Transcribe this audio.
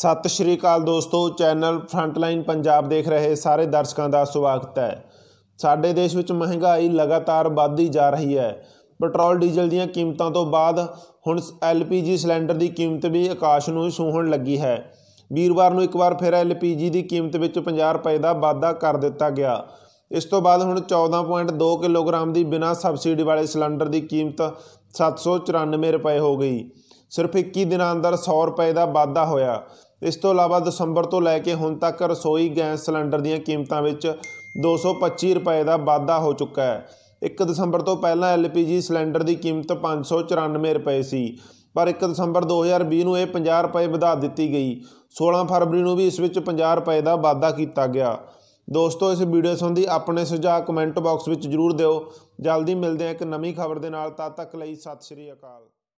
ਸਤਿ ਸ਼੍ਰੀ ਅਕਾਲ ਦੋਸਤੋ channel frontline Punjab ਦੇਖ ਰਹੇ ਸਾਰੇ ਦਰਸ਼ਕਾਂ ਦਾ ਸਵਾਗਤ ਹੈ ਸਾਡੇ ਦੇਸ਼ ਵਿੱਚ ਮਹਿੰਗਾਈ ਲਗਾਤਾਰ ਵਧਦੀ ਜਾ ਰਹੀ ਹੈ ਪੈਟਰੋਲ ਡੀਜ਼ਲ ਦੀਆਂ ਕੀਮਤਾਂ ਤੋਂ ਬਾਅਦ ਹੁਣ ਐਲਪੀਜੀ ਸਿਲੰਡਰ ਦੀ ਕੀਮਤ ਵੀ ਆਕਾਸ਼ ਨੂੰ ਛੂਹਣ ਲੱਗੀ ਹੈ ਵੀਰਵਾਰ ਨੂੰ ਇੱਕ ਵਾਰ ਫਿਰ ਐਲਪੀਜੀ ਦੀ ਕੀਮਤ ਵਿੱਚ 50 ਰੁਪਏ ਦਾ ਵਾਧਾ ਕਰ ਦਿੱਤਾ ਗਿਆ ਇਸ ਤੋਂ ਬਾਅਦ ਹੁਣ 14.2 ਕਿਲੋਗ੍ਰਾਮ ਦੀ ਬਿਨਾਂ ਸਬਸਿਡੀ ਵਾਲੇ ਸਿਲੰਡਰ ਦੀ ਕੀਮਤ 794 ਰੁਪਏ ਹੋ ਗਈ ਸਿਰਫ 21 ਦਿਨਾਂ ਅੰਦਰ 100 ਰੁਪਏ ਦਾ ਵਾਧਾ ਹੋਇਆ ਇਸ ਤੋਂ ਇਲਾਵਾ ਦਸੰਬਰ ਤੋਂ ਲੈ ਕੇ ਹੁਣ ਤੱਕ ਰਸੋਈ ਗੈਸ ਸਿਲੰਡਰ ਦੀਆਂ ਕੀਮਤਾਂ ਵਿੱਚ 225 ਰੁਪਏ ਦਾ ਵਾਧਾ ਹੋ ਚੁੱਕਾ ਹੈ 1 ਦਸੰਬਰ ਤੋਂ ਪਹਿਲਾਂ LPG ਸਿਲੰਡਰ ਦੀ ਕੀਮਤ 594 ਰੁਪਏ ਸੀ ਪਰ 1 ਦਸੰਬਰ 2020 ਨੂੰ ਇਹ 50 ਰੁਪਏ ਵਧਾ ਦਿੱਤੀ ਗਈ 16 ਫਰਵਰੀ ਨੂੰ ਵੀ ਇਸ ਵਿੱਚ 50 ਰੁਪਏ ਦਾ ਵਾਧਾ ਕੀਤਾ ਗਿਆ ਦੋਸਤੋ ਇਸ ਵੀਡੀਓ ਸੰਬੰਧੀ ਆਪਣੇ ਸੁਝਾਅ ਕਮੈਂਟ ਬਾਕਸ ਵਿੱਚ ਜਰੂਰ ਦਿਓ ਜਲਦੀ ਮਿਲਦੇ ਹਾਂ ਇੱਕ ਨਵੀਂ ਖਬਰ ਦੇ ਨਾਲ ਤਦ ਤੱਕ ਲਈ ਸਤਿ ਸ਼੍ਰੀ ਅਕਾਲ